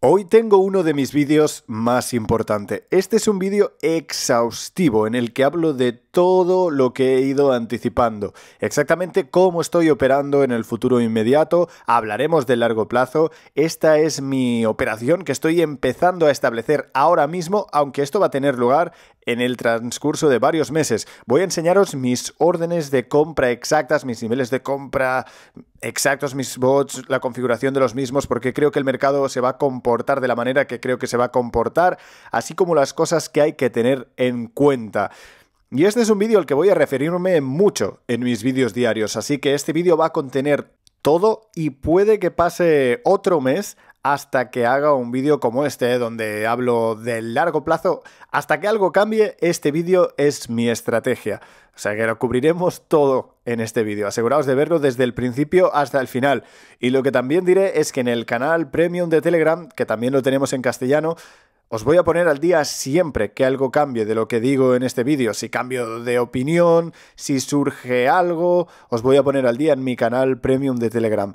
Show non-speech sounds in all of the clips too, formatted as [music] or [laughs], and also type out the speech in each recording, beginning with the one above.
Hoy tengo uno de mis vídeos más importante. Este es un vídeo exhaustivo en el que hablo de todo lo que he ido anticipando, exactamente cómo estoy operando en el futuro inmediato, hablaremos de largo plazo, esta es mi operación que estoy empezando a establecer ahora mismo, aunque esto va a tener lugar en el transcurso de varios meses. Voy a enseñaros mis órdenes de compra exactas, mis niveles de compra exactos, mis bots, la configuración de los mismos, porque creo que el mercado se va a comportar de la manera que creo que se va a comportar, así como las cosas que hay que tener en cuenta. Y este es un vídeo al que voy a referirme mucho en mis vídeos diarios, así que este vídeo va a contener todo y puede que pase otro mes hasta que haga un vídeo como este, eh, donde hablo del largo plazo. Hasta que algo cambie, este vídeo es mi estrategia. O sea que lo cubriremos todo en este vídeo. Aseguraos de verlo desde el principio hasta el final. Y lo que también diré es que en el canal Premium de Telegram, que también lo tenemos en castellano, os voy a poner al día siempre que algo cambie de lo que digo en este vídeo. Si cambio de opinión, si surge algo, os voy a poner al día en mi canal Premium de Telegram.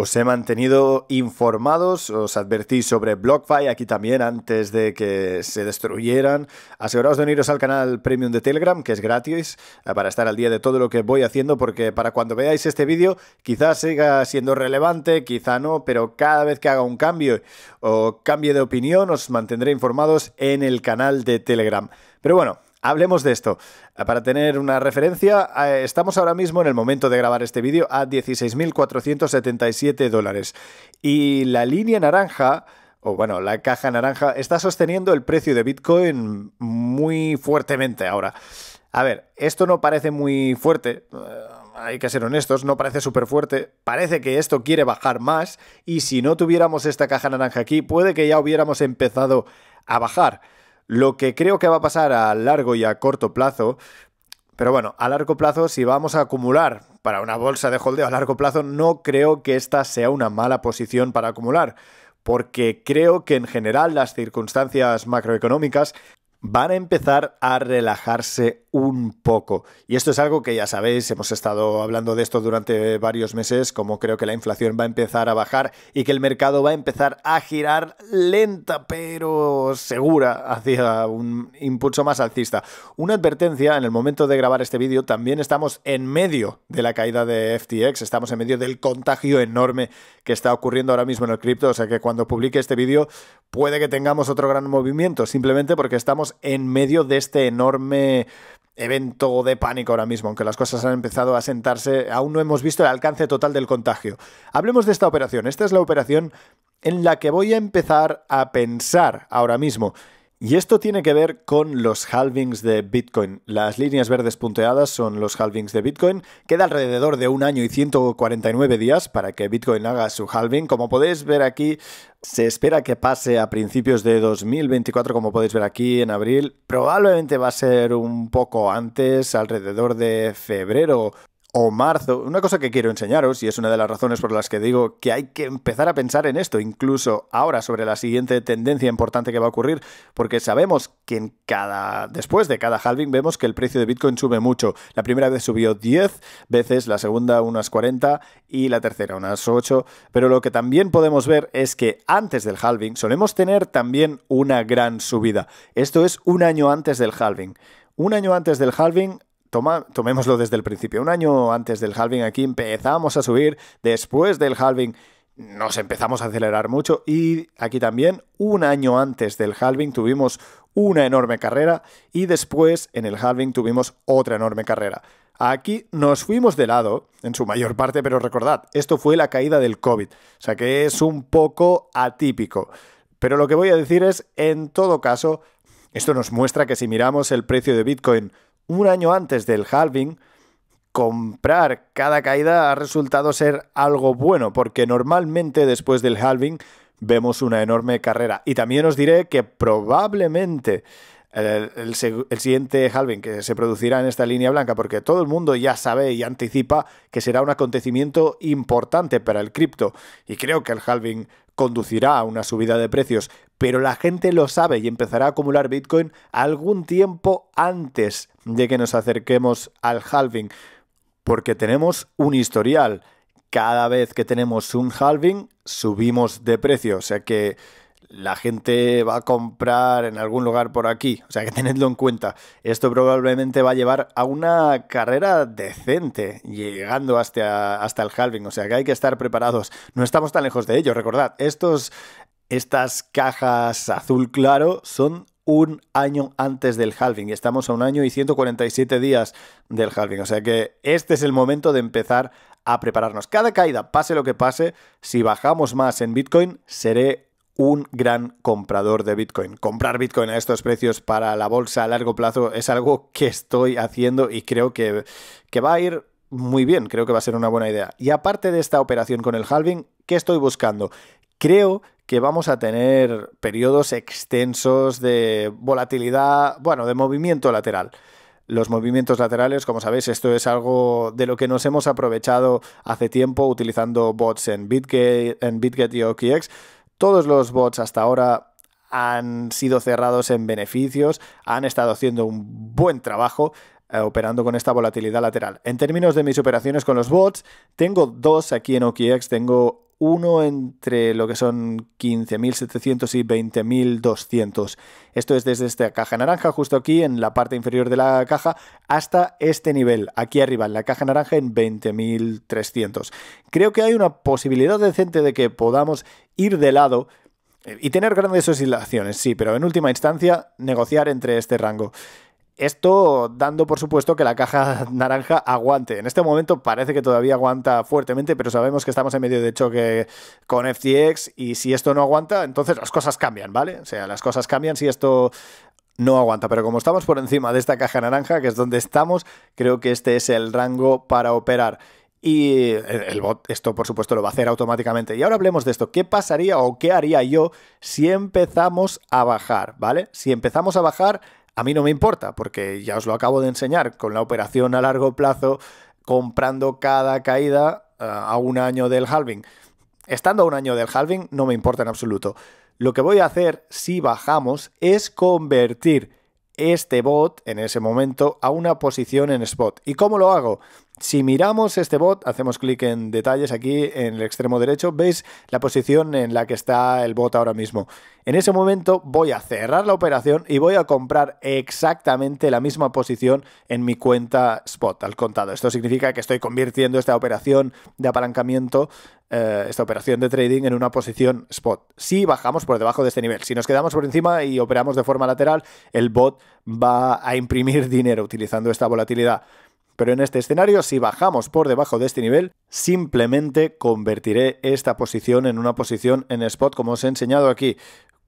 Os he mantenido informados, os advertí sobre BlockFi aquí también antes de que se destruyeran. Aseguraos de uniros al canal Premium de Telegram, que es gratis, eh, para estar al día de todo lo que voy haciendo, porque para cuando veáis este vídeo quizás siga siendo relevante, quizá no, pero cada vez que haga un cambio o cambie de opinión os mantendré informados en el canal de Telegram. Pero bueno, Hablemos de esto. Eh, para tener una referencia, eh, estamos ahora mismo en el momento de grabar este vídeo a 16.477 dólares. Y la línea naranja, o bueno, la caja naranja, está sosteniendo el precio de Bitcoin muy fuertemente ahora. A ver, esto no parece muy fuerte, eh, hay que ser honestos, no parece súper fuerte, parece que esto quiere bajar más y si no tuviéramos esta caja naranja aquí, puede que ya hubiéramos empezado a bajar. Lo que creo que va a pasar a largo y a corto plazo, pero bueno, a largo plazo, si vamos a acumular para una bolsa de holdeo a largo plazo, no creo que esta sea una mala posición para acumular, porque creo que en general las circunstancias macroeconómicas van a empezar a relajarse un poco. Y esto es algo que ya sabéis, hemos estado hablando de esto durante varios meses, como creo que la inflación va a empezar a bajar y que el mercado va a empezar a girar lenta pero segura hacia un impulso más alcista. Una advertencia, en el momento de grabar este vídeo también estamos en medio de la caída de FTX, estamos en medio del contagio enorme que está ocurriendo ahora mismo en el cripto, o sea que cuando publique este vídeo puede que tengamos otro gran movimiento, simplemente porque estamos en medio de este enorme evento de pánico ahora mismo, aunque las cosas han empezado a sentarse, aún no hemos visto el alcance total del contagio. Hablemos de esta operación. Esta es la operación en la que voy a empezar a pensar ahora mismo. Y esto tiene que ver con los halvings de Bitcoin. Las líneas verdes punteadas son los halvings de Bitcoin. Queda alrededor de un año y 149 días para que Bitcoin haga su halving. Como podéis ver aquí, se espera que pase a principios de 2024, como podéis ver aquí en abril. Probablemente va a ser un poco antes, alrededor de febrero o marzo, una cosa que quiero enseñaros y es una de las razones por las que digo que hay que empezar a pensar en esto, incluso ahora sobre la siguiente tendencia importante que va a ocurrir, porque sabemos que en cada después de cada halving vemos que el precio de Bitcoin sube mucho. La primera vez subió 10 veces, la segunda unas 40 y la tercera unas 8, pero lo que también podemos ver es que antes del halving solemos tener también una gran subida. Esto es un año antes del halving. Un año antes del halving tomémoslo desde el principio. Un año antes del halving aquí empezamos a subir. Después del halving nos empezamos a acelerar mucho. Y aquí también, un año antes del halving tuvimos una enorme carrera. Y después, en el halving, tuvimos otra enorme carrera. Aquí nos fuimos de lado, en su mayor parte, pero recordad, esto fue la caída del COVID. O sea que es un poco atípico. Pero lo que voy a decir es, en todo caso, esto nos muestra que si miramos el precio de Bitcoin un año antes del halving, comprar cada caída ha resultado ser algo bueno, porque normalmente después del halving vemos una enorme carrera. Y también os diré que probablemente el, siguiente halving que se producirá en esta línea blanca, porque todo el mundo ya sabe y anticipa que será un acontecimiento importante para el cripto. Y creo que el halving conducirá a una subida de precios, pero la gente lo sabe y empezará a acumular Bitcoin algún tiempo antes de que nos acerquemos al halving, porque tenemos un historial. Cada vez que tenemos un halving, subimos de precio. O sea que la gente va a comprar en algún lugar por aquí. O sea que tenedlo en cuenta. Esto probablemente va a llevar a una carrera decente, llegando hasta, hasta el halving. O sea que hay que estar preparados. No estamos tan lejos de ello. Recordad, estos, estas cajas azul claro son un año antes del halving. Estamos a un año y 147 días del halving. O sea que este es el momento de empezar a prepararnos. Cada caída, pase lo que pase, si bajamos más en Bitcoin, seré un gran comprador de Bitcoin. Comprar Bitcoin a estos precios para la bolsa a largo plazo es algo que estoy haciendo y creo que, que va a ir muy bien, creo que va a ser una buena idea. Y aparte de esta operación con el halving, ¿qué estoy buscando? Creo que vamos a tener periodos extensos de volatilidad, bueno, de movimiento lateral. Los movimientos laterales, como sabéis, esto es algo de lo que nos hemos aprovechado hace tiempo utilizando bots en BitGet, en BitGet y OKX todos los bots hasta ahora han sido cerrados en beneficios, han estado haciendo un buen trabajo eh, operando con esta volatilidad lateral. En términos de mis operaciones con los bots, tengo dos aquí en OKX, tengo uno entre lo que son 15.700 y 20.200. Esto es desde esta caja naranja, justo aquí en la parte inferior de la caja, hasta este nivel, aquí arriba, en la caja naranja en 20.300. Creo que hay una posibilidad decente de que podamos ir de lado eh, y tener grandes oscilaciones, sí, pero en última instancia negociar entre este rango. Esto dando por supuesto que la caja [laughs] naranja aguante. En este momento parece que todavía aguanta fuertemente, pero sabemos que estamos en medio de choque con FTX y si esto no aguanta, entonces las cosas cambian, ¿vale? O sea, las cosas cambian si esto no aguanta. Pero como estamos por encima de esta caja naranja, que es donde estamos, creo que este es el rango para operar. Y el bot esto por supuesto lo va a hacer automáticamente. Y ahora hablemos de esto. ¿Qué pasaría o qué haría yo si empezamos a bajar? ¿Vale? Si empezamos a bajar a mí no me importa, porque ya os lo acabo de enseñar, con la operación a largo plazo, comprando cada caída eh, a un año del halving. Estando a un año del halving, no me importa en absoluto. Lo que voy a hacer si bajamos es convertir este bot en ese momento a una posición en spot. ¿Y cómo lo hago? Si miramos este bot, hacemos clic en detalles aquí en el extremo derecho, veis la posición en la que está el bot ahora mismo. En ese momento voy a cerrar la operación y voy a comprar exactamente la misma posición en mi cuenta spot al contado. Esto significa que estoy convirtiendo esta operación de apalancamiento, eh, esta operación de trading en una posición spot. Si bajamos por debajo de este nivel, si nos quedamos por encima y operamos de forma lateral, el bot va a imprimir [laughs] dinero utilizando esta volatilidad. Pero en este escenario, si bajamos por debajo de este nivel, simplemente convertiré esta posición en una posición en spot, como os he enseñado aquí.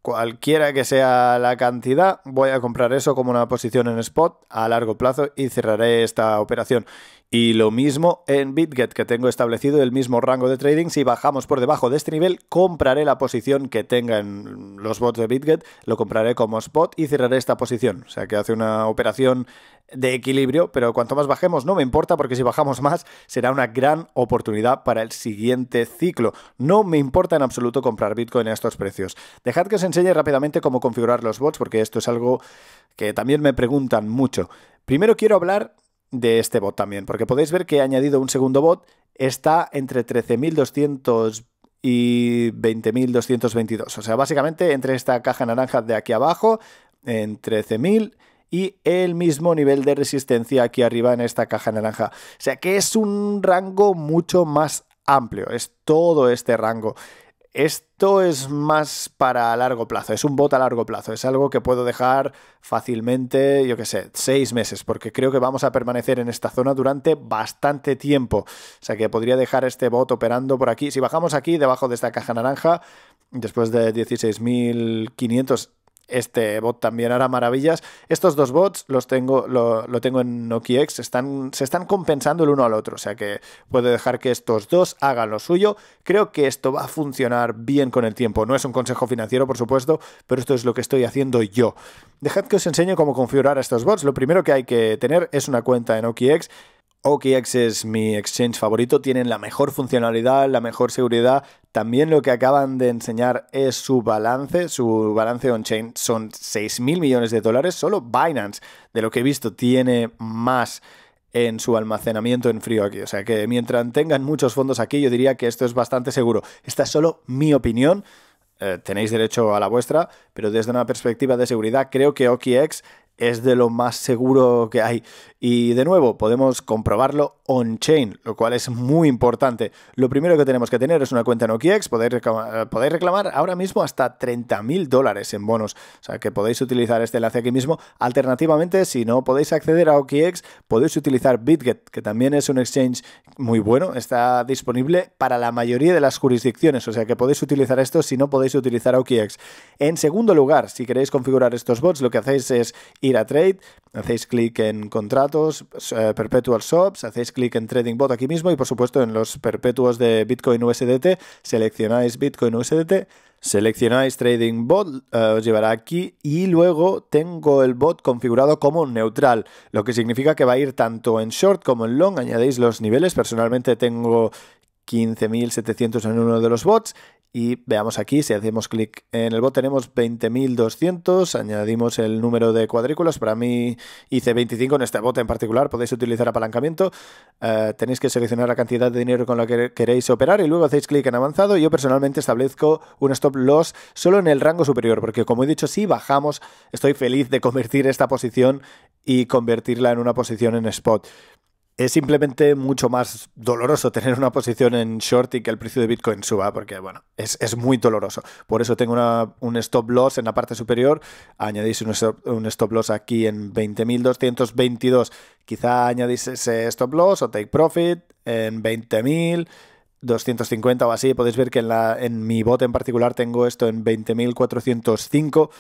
Cualquiera que sea la cantidad, voy a comprar eso como una posición en spot a largo plazo y cerraré esta operación. Y lo mismo en BitGet, que tengo establecido el mismo rango de trading. Si bajamos por debajo de este nivel, compraré la posición que tenga en los bots de BitGet, lo compraré como spot y cerraré esta posición. O sea que hace una operación de equilibrio, pero cuanto más bajemos no me importa porque si bajamos más será una gran oportunidad para el siguiente ciclo. No me importa en absoluto comprar Bitcoin a estos precios. Dejad que os enseñe rápidamente cómo configurar los bots porque esto es algo que también me preguntan mucho. Primero quiero hablar de este bot también, porque podéis ver que he añadido un segundo bot, está entre 13.200 y 20.222, o sea, básicamente entre esta caja naranja de aquí abajo, en 13.000 y el mismo nivel de resistencia aquí arriba en esta caja naranja. O sea que es un rango mucho más amplio, es todo este rango. Esto es más para largo plazo, es un bot a largo plazo, es algo que puedo dejar fácilmente, yo qué sé, seis meses, porque creo que vamos a permanecer en esta zona durante bastante tiempo. O sea que podría dejar este bot operando por aquí. Si bajamos aquí, debajo de esta caja naranja, después de 16.500 este bot también hará maravillas. Estos dos bots los tengo, lo, tengo en OKX, están, se están compensando el uno al otro, o sea que puedo dejar que estos dos hagan lo suyo. Creo que esto va a funcionar bien con el tiempo. No es un consejo financiero, por supuesto, pero esto es lo que estoy haciendo yo. Dejad que os enseñe cómo configurar estos bots. Lo primero que hay que tener es una cuenta en OKX. OKX es mi exchange favorito, tienen la mejor funcionalidad, la mejor seguridad, también lo que acaban de enseñar es su balance, su balance on-chain son 6.000 millones de dólares, solo Binance, de lo que he visto, tiene más en su almacenamiento en frío aquí. O sea que mientras tengan muchos fondos aquí, yo diría que esto es bastante seguro. Esta es solo mi opinión. Eh, tenéis derecho a la vuestra, pero desde una perspectiva de seguridad creo que OKX es de lo más seguro que hay. Y de nuevo, podemos comprobarlo on-chain, lo cual es muy importante. Lo primero que tenemos que tener es una cuenta en OKX, podéis reclamar, eh, reclamar ahora mismo hasta 30.000 dólares en bonos, o sea que podéis utilizar este enlace aquí mismo. Alternativamente, si no podéis acceder a OKX, podéis utilizar BitGet, que también es un exchange muy bueno, está disponible para la mayoría de las jurisdicciones, o sea que podéis utilizar esto si no podéis utilizar OKX. En segundo lugar, si queréis configurar estos bots, lo que hacéis es a Trade, hacéis clic en contratos, eh, perpetual shops, hacéis clic en trading bot aquí mismo y por supuesto en los perpetuos de Bitcoin USDT, seleccionáis Bitcoin USDT, seleccionáis trading bot, eh, os llevará aquí y luego tengo el bot configurado como neutral, lo que significa que va a ir tanto en short como en long, añadéis los niveles, personalmente tengo 15.700 en uno de los bots y veamos aquí, si hacemos clic en el bot tenemos 20.200, añadimos el número de cuadrículas, para mí hice 25 en este bot en particular, podéis utilizar apalancamiento, eh, tenéis que seleccionar la cantidad de dinero con la que queréis operar y luego hacéis clic en avanzado. Yo personalmente establezco un stop loss solo en el rango superior, porque como he dicho, si bajamos, estoy feliz de convertir esta posición y convertirla en una posición en spot. Es simplemente mucho más doloroso tener una posición en short y que el precio de Bitcoin suba, porque bueno, es, muy doloroso. Por eso tengo un stop loss en la parte superior. Añadís un, stop loss aquí en 20.222. Quizá añadís ese stop loss o take profit en 20.250 250 o así, podéis ver que en, la, en mi bot en particular tengo esto en 20.405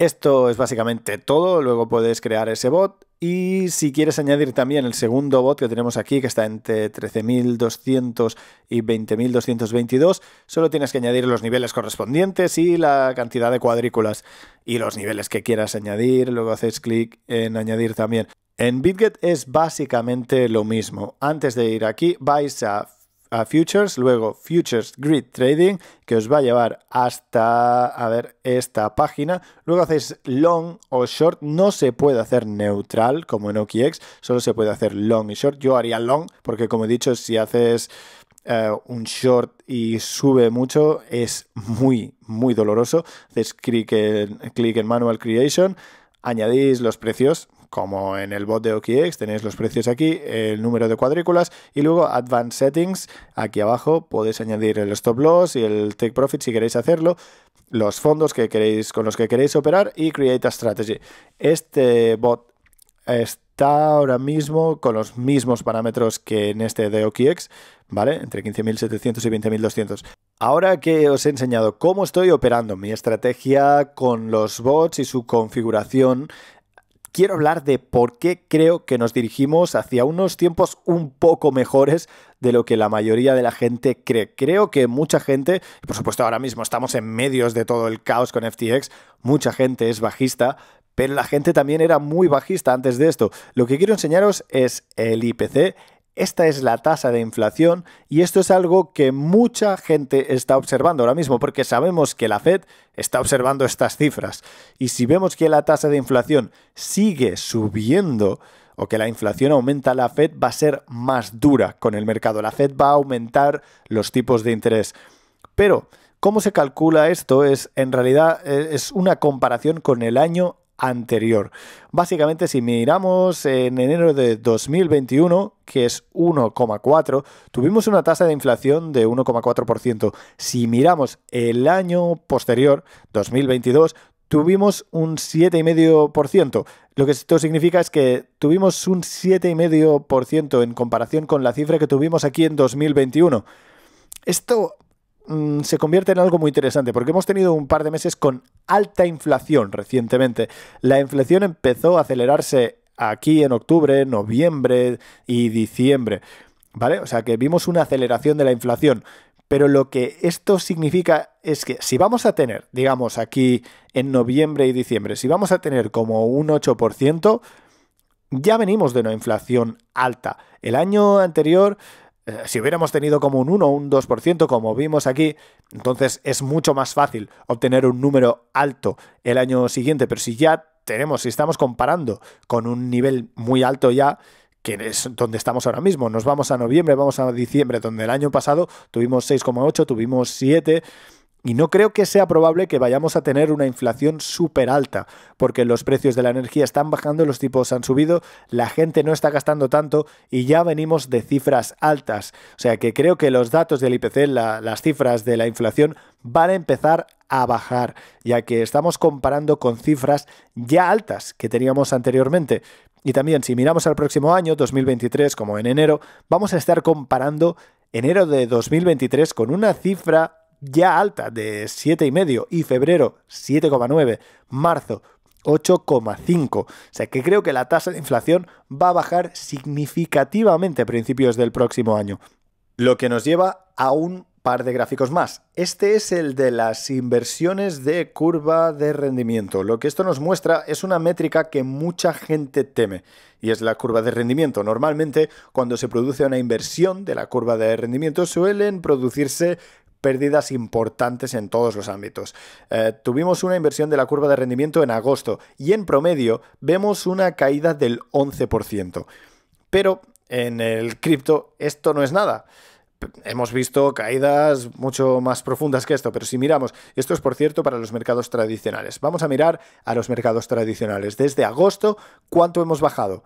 esto es básicamente todo, luego puedes crear ese bot y si quieres añadir también el segundo bot que tenemos aquí, que está entre 13.200 y 20.222, solo tienes que añadir los niveles correspondientes y la cantidad de cuadrículas y los niveles que quieras añadir, luego haces clic en añadir también. En BitGet es básicamente lo mismo. Antes de ir aquí vais a a Futures, luego Futures Grid Trading, que os va a llevar hasta, a ver, esta página. Luego hacéis long o short, no se puede hacer neutral como en OKX, solo se puede hacer long y short. Yo haría long porque como he dicho, si haces eh, un short y sube mucho es muy, muy doloroso. Haces clic en, clic en Manual Creation, añadís los precios, como en el bot de OKEx, tenéis los precios aquí, el número de cuadrículas y luego Advanced Settings, aquí abajo podéis añadir el Stop Loss y el Take Profit si queréis hacerlo, los fondos que queréis, con los que queréis operar y Create a Strategy. Este bot está ahora mismo con los mismos parámetros que en este de OKX, ¿vale? Entre 15.700 y 20.200. Ahora que os he enseñado cómo estoy operando mi estrategia con los bots y su configuración, quiero hablar de por qué creo que nos dirigimos hacia unos tiempos un poco mejores de lo que la mayoría de la gente cree. Creo que mucha gente, y por supuesto ahora mismo estamos en medios de todo el caos con FTX, mucha gente es bajista, pero la gente también era muy bajista antes de esto. Lo que quiero enseñaros es el IPC esta es la tasa de inflación y esto es algo que mucha gente está observando ahora mismo porque sabemos que la Fed está observando estas cifras y si vemos que la tasa de inflación sigue subiendo o que la inflación aumenta, la Fed va a ser más dura con el mercado, la Fed va a aumentar los tipos de interés. Pero, ¿cómo se calcula esto? Es en realidad eh, es una comparación con el año anterior. Básicamente, si miramos en enero de 2021, que es 1,4, tuvimos una tasa de inflación de 1,4%. Si miramos el año posterior, 2022, tuvimos un 7,5%. Lo que esto significa es que tuvimos un 7,5% en comparación con la cifra que tuvimos aquí en 2021. Esto mm, se convierte en algo muy interesante porque hemos tenido un par de meses con alta inflación recientemente. La inflación empezó a acelerarse aquí en octubre, noviembre y diciembre. ¿Vale? O sea que vimos una aceleración de la inflación. Pero lo que esto significa es que si vamos a tener, digamos, aquí en noviembre y diciembre, si vamos a tener como un 8%, ya venimos de una inflación alta. El año anterior eh, si hubiéramos tenido como un 1 o un 2%, como vimos aquí, entonces es mucho más fácil obtener un número alto el año siguiente. Pero si ya tenemos, si estamos comparando con un nivel muy alto ya, que es donde estamos ahora mismo, nos vamos a noviembre, vamos a diciembre, donde el año pasado tuvimos 6,8, tuvimos 7 y no creo que sea probable que vayamos a tener una inflación súper alta, porque los precios de la energía están bajando, los tipos han subido, la gente no está gastando tanto y ya venimos de cifras altas. O sea que creo que los datos del IPC, las cifras de la inflación, van a empezar a bajar, ya que estamos comparando con cifras ya altas que teníamos anteriormente. Y también si miramos al próximo año, 2023, como en enero, vamos a estar comparando enero de 2023 con una cifra ya alta de 7,5 y febrero 7,9, marzo 8,5. O sea que creo que la tasa de inflación va a bajar significativamente a principios del próximo año. Lo que nos lleva a un par de gráficos más. Este es el de las inversiones de curva de rendimiento. Lo que esto nos muestra es una métrica que mucha gente teme y es la curva de rendimiento. Normalmente cuando se produce una inversión de la curva de rendimiento suelen producirse pérdidas importantes en todos los ámbitos. Eh, tuvimos una inversión de la curva de rendimiento en agosto y en promedio vemos una caída del 11%. Pero en el cripto esto no es nada hemos visto caídas mucho más profundas que esto, pero si miramos, esto es por cierto para los mercados tradicionales. Vamos a mirar a los mercados tradicionales. Desde agosto, ¿cuánto hemos bajado?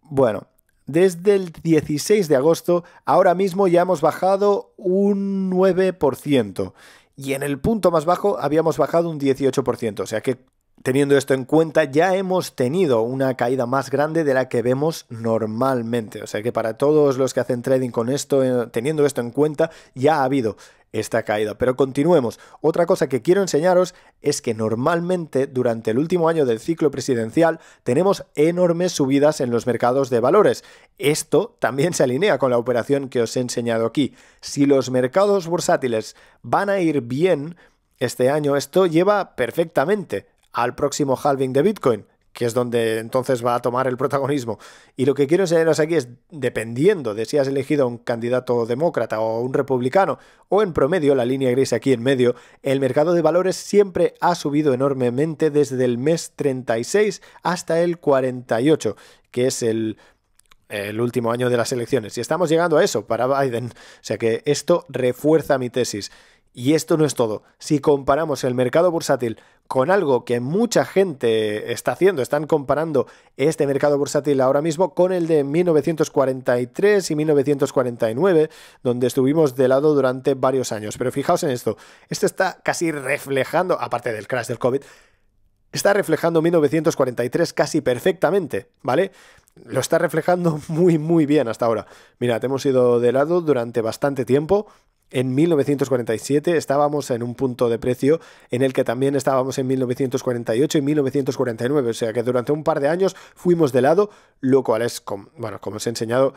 Bueno, desde el 16 de agosto, ahora mismo ya hemos bajado un 9% y en el punto más bajo habíamos bajado un 18%. O sea que Teniendo esto en cuenta, ya hemos tenido una caída más grande de la que vemos normalmente. O sea que para todos los que hacen trading con esto, eh, teniendo esto en cuenta, ya ha habido esta caída. Pero continuemos. Otra cosa que quiero enseñaros es que normalmente durante el último año del ciclo presidencial tenemos enormes subidas en los mercados de valores. Esto también se alinea con la operación que os he enseñado aquí. Si los mercados bursátiles van a ir bien, este año, esto lleva perfectamente al próximo halving de Bitcoin, que es donde entonces va a tomar el protagonismo. Y lo que quiero enseñaros aquí es, dependiendo de si has elegido un candidato demócrata o un republicano, o en promedio, la línea gris aquí en medio, el mercado de valores siempre ha subido enormemente desde el mes 36 hasta el 48, que es el el último año de las elecciones. Y estamos llegando a eso para Biden. O sea que esto refuerza mi tesis. Y esto no es todo. Si comparamos el mercado bursátil con algo que mucha gente está haciendo, están comparando este mercado bursátil ahora mismo con el de 1943 y 1949, donde estuvimos de lado durante varios años. Pero fijaos en esto, esto está casi reflejando, aparte del crash del COVID, está reflejando 1943 casi perfectamente, ¿vale? Lo está reflejando [laughs] muy, muy bien hasta ahora. Mira, hemos ido de lado durante bastante tiempo, en 1947 estábamos en un punto de precio en el que también estábamos en 1948 y 1949, o sea que durante un par de años fuimos de lado, lo cual es, como, bueno, como os he enseñado,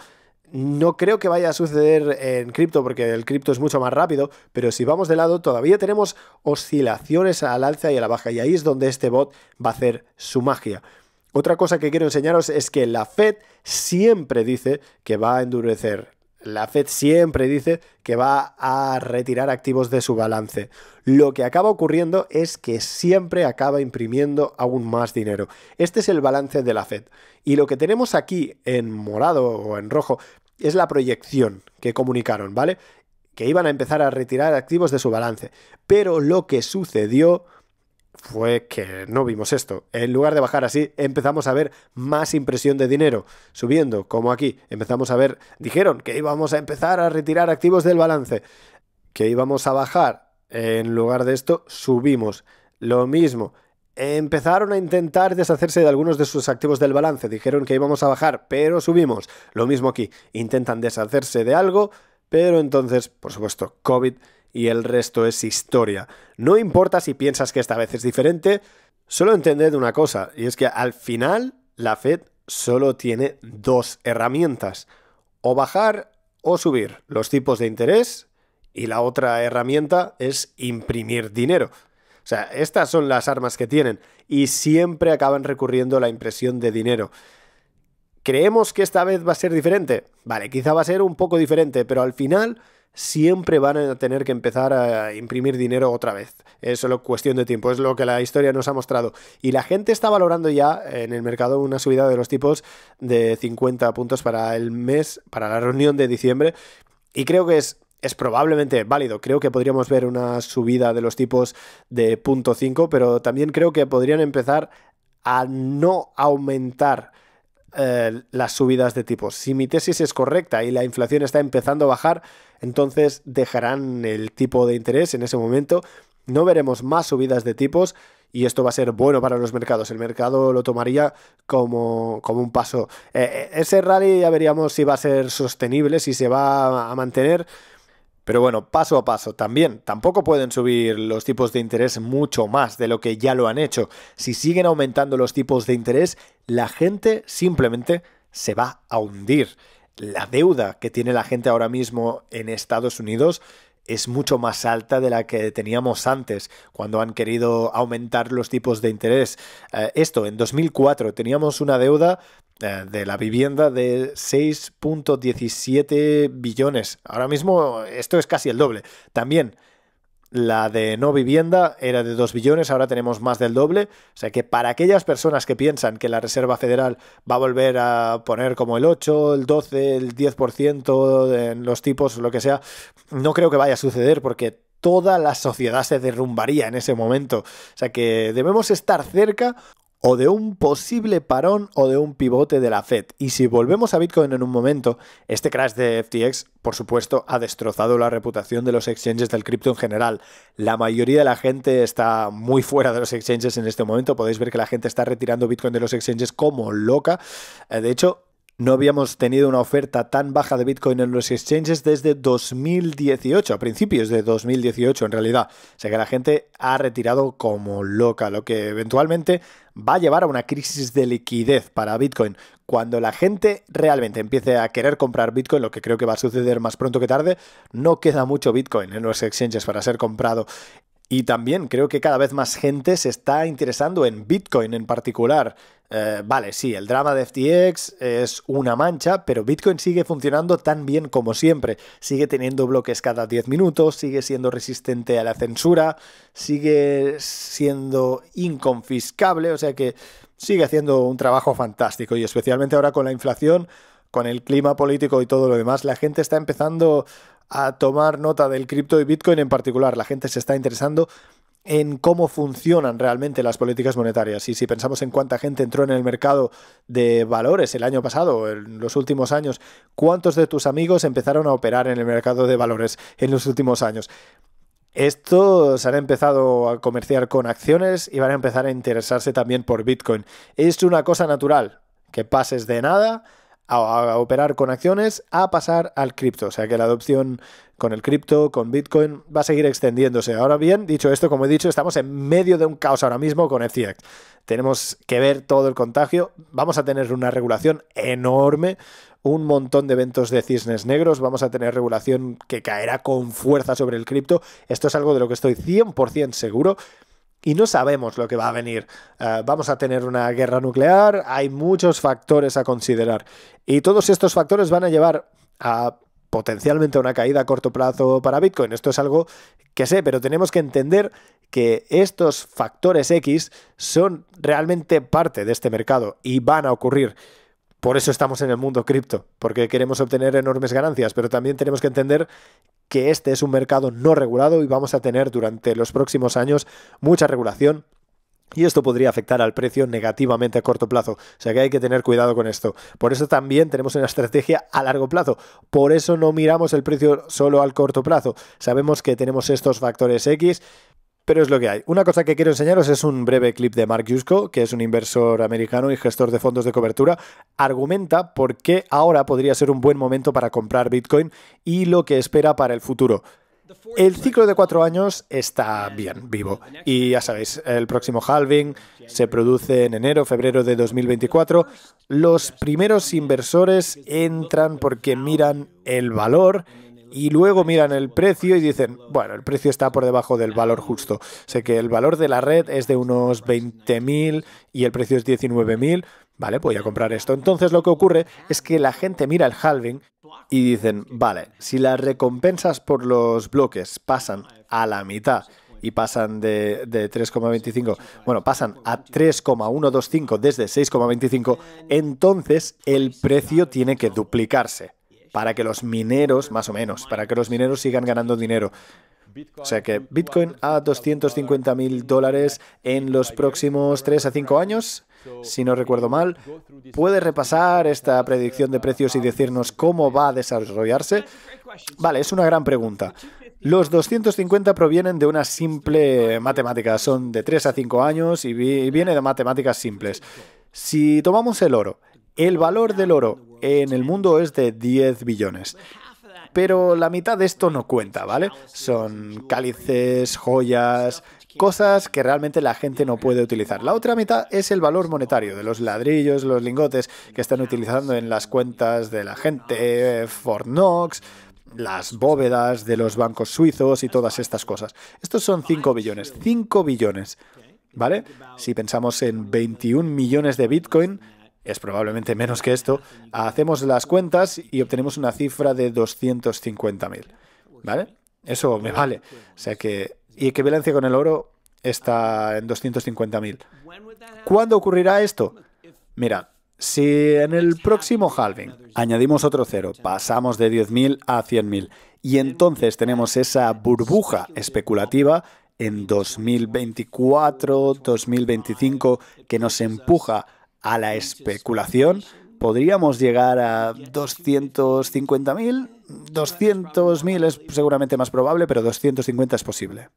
no creo que vaya a suceder en cripto porque el cripto es mucho más rápido, pero si vamos de lado todavía tenemos oscilaciones al alza y a la baja y ahí es donde este bot va a hacer su magia. Otra cosa que quiero enseñaros es que la Fed siempre dice que va a endurecer la Fed siempre dice que va a retirar activos de su balance. Lo que acaba ocurriendo es que siempre acaba imprimiendo aún más dinero. Este es el balance de la Fed. Y lo que tenemos aquí en morado o en rojo es la proyección que comunicaron, ¿vale? Que iban a empezar a retirar activos de su balance. Pero lo que sucedió fue que no vimos esto. En lugar de bajar así, empezamos a ver más impresión de dinero subiendo, como aquí. Empezamos a ver, dijeron que íbamos a empezar a retirar activos del balance, que íbamos a bajar. En lugar de esto, subimos. Lo mismo. Empezaron a intentar deshacerse de algunos de sus activos del balance. Dijeron que íbamos a bajar, pero subimos. Lo mismo aquí. Intentan deshacerse de algo, pero entonces, por supuesto, COVID y el resto es historia. No importa si piensas que esta vez es diferente, solo entended una cosa, y es que al final la Fed solo tiene dos herramientas, o bajar o subir los tipos de interés, y la otra herramienta es imprimir dinero. O sea, estas son las armas que tienen y siempre acaban recurriendo a la impresión de dinero. ¿Creemos que esta vez va a ser diferente? Vale, quizá va a ser un poco diferente, pero al final siempre van a tener que empezar a imprimir dinero otra vez. Es solo cuestión de tiempo, es lo que la historia nos ha mostrado. Y la gente está valorando ya en el mercado una subida de los tipos de 50 puntos para el mes, para la reunión de diciembre. Y creo que es es probablemente válido. Creo que podríamos ver una subida de los tipos de punto 5, pero también creo que podrían empezar a no aumentar eh, las subidas de tipos. Si mi tesis es correcta y la inflación está empezando a bajar, entonces dejarán el tipo de interés en ese momento, no veremos más subidas de tipos y esto va a ser bueno para los mercados. El mercado lo tomaría como, un paso. Eh, eh, ese rally ya veríamos si va a ser sostenible, si se va a mantener. Pero bueno, paso a paso también. Tampoco pueden subir los tipos de interés mucho más de lo que ya lo han hecho. Si siguen aumentando los tipos de interés, la gente simplemente se va a hundir la deuda que tiene la gente ahora mismo en Estados Unidos es mucho más alta de la que teníamos antes, cuando han querido aumentar los tipos de interés. Eh, esto, en 2004 teníamos una deuda eh, de la vivienda de 6.17 billones. Ahora mismo esto es casi el doble. También la de no vivienda era de 2 billones, ahora tenemos más del doble. O sea que para aquellas personas que piensan que la Reserva Federal va a volver a poner como el 8, el 12, el 10% en los tipos, lo que sea, no creo que vaya a suceder porque toda la sociedad se derrumbaría en ese momento. O sea que debemos estar cerca o de un posible parón o de un pivote de la Fed. Y si volvemos a Bitcoin en un momento, este crash de FTX, por supuesto, ha destrozado la reputación de los exchanges del cripto en general. La mayoría de la gente está muy fuera de los exchanges en este momento. Podéis ver que la gente está retirando Bitcoin de los exchanges como loca. Eh, de hecho, no habíamos tenido una oferta tan baja de Bitcoin en los exchanges desde 2018, a principios de 2018 en realidad. O sea que la gente ha retirado como loca, lo que eventualmente va a llevar a una crisis de liquidez para Bitcoin. Cuando la gente realmente empiece a querer comprar Bitcoin, lo que creo que va a suceder más pronto que tarde, no queda mucho Bitcoin en los exchanges para ser comprado. Y también creo que cada vez más gente se está interesando en Bitcoin en particular. Eh, vale, sí, el drama de FTX es una mancha, pero Bitcoin sigue funcionando tan bien como siempre. Sigue teniendo bloques cada 10 minutos, sigue siendo resistente a la censura, sigue siendo inconfiscable, o sea que sigue haciendo un trabajo fantástico y especialmente ahora con la inflación con el clima político y todo lo demás, la gente está empezando a tomar nota del cripto y Bitcoin en particular. La gente se está interesando en cómo funcionan realmente las políticas monetarias. Y si pensamos en cuánta gente entró en el mercado de valores el año pasado, en los últimos años, cuántos de tus amigos empezaron a operar en el mercado de valores en los últimos años. Estos han empezado a comerciar con acciones y van a empezar a interesarse también por Bitcoin. Es una cosa natural que pases de nada a, operar con acciones a pasar al cripto. O sea que la adopción con el cripto, con Bitcoin, va a seguir extendiéndose. Ahora bien, dicho esto, como he dicho, estamos en medio de un caos ahora mismo con FCX. E e Tenemos que ver todo el contagio. Vamos a tener una regulación enorme, un montón de eventos de cisnes negros. Vamos a tener regulación que caerá con fuerza sobre el cripto. Esto es algo de lo que estoy 100% seguro y no sabemos lo que va a venir. Eh, vamos a tener una guerra nuclear, hay muchos factores a considerar y todos estos factores van a llevar a potencialmente una caída a corto plazo para Bitcoin. Esto es algo que sé, pero tenemos que entender que estos factores X son realmente parte de este mercado y van a ocurrir. Por eso estamos en el mundo cripto, porque queremos obtener enormes ganancias, pero también tenemos que entender que este es un mercado no regulado y vamos a tener durante los próximos años mucha regulación, y esto podría afectar al precio negativamente a corto plazo. O sea que hay que tener cuidado con esto. Por eso también tenemos una estrategia a largo plazo. Por eso no miramos el precio solo al corto plazo. Sabemos que tenemos estos factores X pero es lo que hay. Una cosa que quiero enseñaros es un breve clip de Mark Yusko, que es un inversor americano y gestor de fondos de cobertura. Argumenta por qué ahora podría ser un buen momento para comprar Bitcoin y lo que espera para el futuro. El ciclo de cuatro años está bien vivo. Y ya sabéis, el próximo halving se produce en enero, febrero de 2024. Los primeros inversores entran porque miran el valor y luego miran el precio y dicen, bueno, el precio está por debajo del valor justo. Sé que el valor de la red es de unos 20.000 y el precio es 19.000. Vale, voy a comprar esto. Entonces lo que ocurre es que la gente mira el halving y dicen, vale, si las recompensas por los bloques pasan a la mitad y pasan de, de 3,25, bueno, pasan a 3,125 desde 6,25, entonces el precio tiene que duplicarse para que los mineros, más o menos, para que los mineros sigan ganando dinero. O sea que Bitcoin a 250 mil dólares en los próximos 3 a 5 años, si no recuerdo mal. ¿Puede repasar esta predicción de precios y decirnos cómo va a desarrollarse? Vale, es una gran pregunta. Los 250 provienen de una simple matemática, son de 3 a 5 años y viene de matemáticas simples. Si tomamos el oro el valor del oro en el mundo es de 10 billones. Pero la mitad de esto no cuenta, ¿vale? Son cálices, joyas, cosas que realmente la gente no puede utilizar. La otra mitad es el valor monetario de los ladrillos, los lingotes que están utilizando en las cuentas de la gente, Fort Knox, las bóvedas de los bancos suizos y todas estas cosas. Estos son 5 billones, 5 billones, ¿vale? Si pensamos en 21 millones de Bitcoin, es probablemente menos que esto, hacemos las cuentas y obtenemos una cifra de 250.000. ¿Vale? Eso me vale. O sea que y equivalencia con el oro está en 250.000. ¿Cuándo ocurrirá esto? Mira, si en el próximo halving añadimos otro cero, pasamos de 10.000 a 100.000 y entonces tenemos esa burbuja especulativa en 2024, 2025 que nos empuja a la especulación, podríamos llegar a 250.000, 200.000 es seguramente más probable, pero 250 es posible.